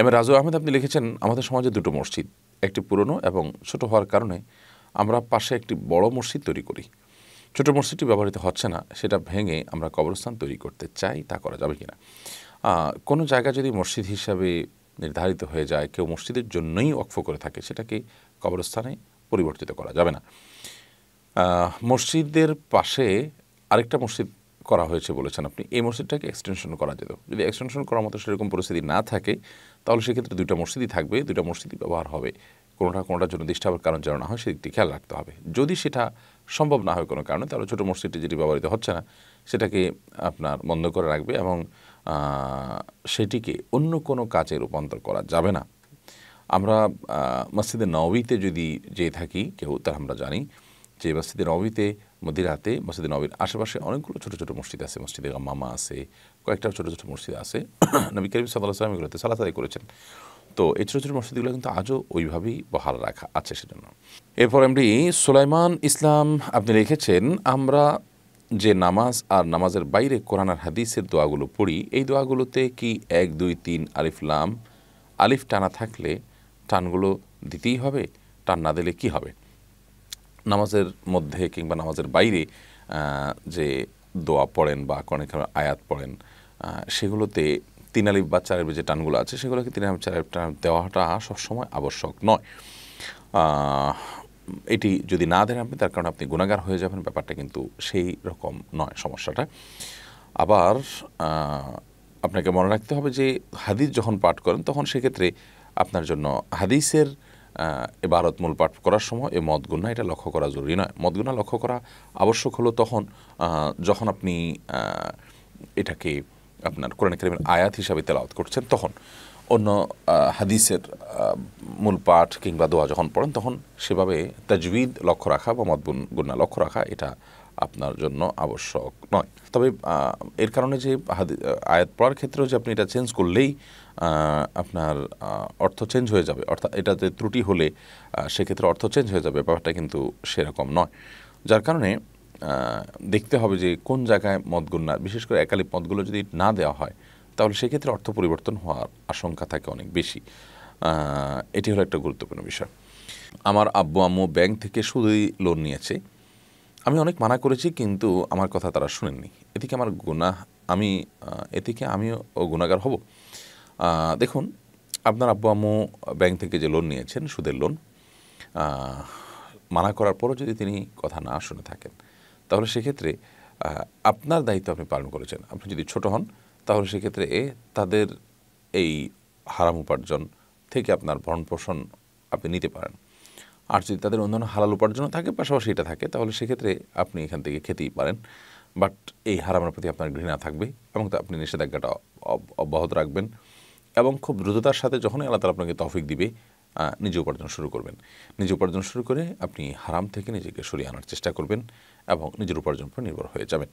M A Raju Ahmed আপনি লিখেছেন আমাদের সমাজে দুটো মসজিদ একটি পুরনো এবং ছোট হওয়ার কারণে আমরা পাশে একটি বড় মসজিদ তৈরি করি ছোট মসজিদটি ব্যবহৃত হচ্ছে না সেটা ভেঙে আমরা কবরস্থান তৈরি করতে চাই তা করা যাবে কি না কোনো জায়গা যদি মসজিদ হিসাবে নির্ধারিত হয়ে যায় কেউ মসজিদের জন্যই অক্ষ করে থাকে সেটাকে কবরস্থানে পরিবর্তিত করা যাবে না মসজিদের পাশে আরেকটা মসজিদ করা হয়েছে বলেছেন আপনি এই মসজিদটাকে এক্সটেনশন করা যেত যদি এক্সটেনশন করার মতো সেরকম পরিস্থিতি না থাকে তাহলে সেক্ষেত্রে দুইটা মসজিদই থাকবে দুইটা মসজিদই ব্যবহার হবে কোনোটা কোনোটার জন্য ডিস্টার্বের কারণ যেন না হয় সেদিকটি খেয়াল রাখতে হবে যদি সেটা সম্ভব না হয় কোনো কারণে তাহলে ছোটো মসজিদটি যেটি ব্যবহৃত হচ্ছে না সেটাকে আপনার বন্ধ করে রাখবে এবং সেটিকে অন্য কোনো কাজে রূপান্তর করা যাবে না আমরা মসজিদে নবীতে যদি যেয়ে থাকি কেউ তা আমরা জানি যে মসজিদে নবীতে মদিরাতে মসজিদে নবীর আশেপাশে অনেকগুলো ছোটো ছোটো মসজিদ আছে মসজিদে মামা আছে কয়েকটা ছোটো ছোটো মসজিদ আছে নবী করিম সাল্লাহ সাল্লাম এগুলোতে সালাতাই করেছেন তো এই ছোটো ছোটো মসজিদগুলো কিন্তু আজও ওইভাবেই বহাল রাখা আছে সেজন্য এরপর এমনি সুলাইমান ইসলাম আপনি লিখেছেন আমরা যে নামাজ আর নামাজের বাইরে কোরআন আর হাদিসের দোয়াগুলো পড়ি এই দোয়াগুলোতে কি এক দুই তিন আলিফলাম আলিফ টানা থাকলে টানগুলো দিতেই হবে টান না দিলে কি হবে নামাজের মধ্যে কিংবা নামাজের বাইরে যে দোয়া পড়েন বা অনেক আয়াত পড়েন সেগুলোতে তিন আলিফ বা চারের যে টানগুলো আছে সেগুলোকে তিন আলিফ চারের টান দেওয়াটা সবসময় আবশ্যক নয় এটি যদি না দেন আপনি তার কারণে আপনি গুণাগার হয়ে যাবেন ব্যাপারটা কিন্তু সেই রকম নয় সমস্যাটা আবার আপনাকে মনে রাখতে হবে যে হাদিস যখন পাঠ করেন তখন সেক্ষেত্রে আপনার জন্য হাদিসের এবারত মূল পাঠ করার সময় এই মদগুণা এটা লক্ষ্য করা জরুরি নয় মদগুণা লক্ষ্য করা আবশ্যক হলো তখন যখন আপনি এটাকে আপনার কোরআন কেরিমের আয়াত হিসাবে তেলাওয়াত করছেন তখন অন্য হাদিসের মূল পাঠ কিংবা দোয়া যখন পড়েন তখন সেভাবে তাজবিদ লক্ষ্য রাখা বা মদ গুণা লক্ষ্য রাখা এটা আপনার জন্য আবশ্যক নয় তবে এর কারণে যে আয়াত পড়ার ক্ষেত্রেও যে আপনি এটা চেঞ্জ করলেই আপনার অর্থ চেঞ্জ হয়ে যাবে অর্থাৎ এটাতে ত্রুটি হলে সেক্ষেত্রে অর্থ চেঞ্জ হয়ে যাবে ব্যাপারটা কিন্তু সেরকম নয় যার কারণে দেখতে হবে যে কোন জায়গায় মদগুণ না বিশেষ করে একালি মদগুলো যদি না দেওয়া হয় তাহলে সেক্ষেত্রে অর্থ পরিবর্তন হওয়ার আশঙ্কা থাকে অনেক বেশি এটি হলো একটা গুরুত্বপূর্ণ বিষয় আমার আব্বু আম্মু ব্যাংক থেকে শুধুই লোন নিয়েছে আমি অনেক মানা করেছি কিন্তু আমার কথা তারা শুনেননি এদিকে আমার গুণা আমি এদিকে আমিও গুণাগার হব দেখুন আপনার আব্বু আম্মু ব্যাংক থেকে যে লোন নিয়েছেন সুদের লোন মানা করার পরও যদি তিনি কথা না শুনে থাকেন তাহলে সেক্ষেত্রে আপনার দায়িত্ব আপনি পালন করেছেন আপনি যদি ছোট হন তাহলে সেক্ষেত্রে তাদের এই হারাম উপার্জন থেকে আপনার ভরণ পোষণ আপনি নিতে পারেন আর যদি তাদের অন্যান্য হালাল উপার্জনও থাকে পাশাপাশি এটা থাকে তাহলে সেক্ষেত্রে আপনি এখান থেকে খেতেই পারেন বাট এই হারামের প্রতি আপনার ঘৃণা থাকবে এবং তা আপনি নিষেধাজ্ঞাটা অব্যাহত রাখবেন এবং খুব দ্রুততার সাথে যখনই আল্লাহ তালা আপনাকে তফিক দিবে নিজে উপার্জন শুরু করবেন নিজে উপার্জন শুরু করে আপনি হারাম থেকে নিজেকে সরিয়ে আনার চেষ্টা করবেন এবং নিজের উপার্জন উপর নির্ভর হয়ে যাবেন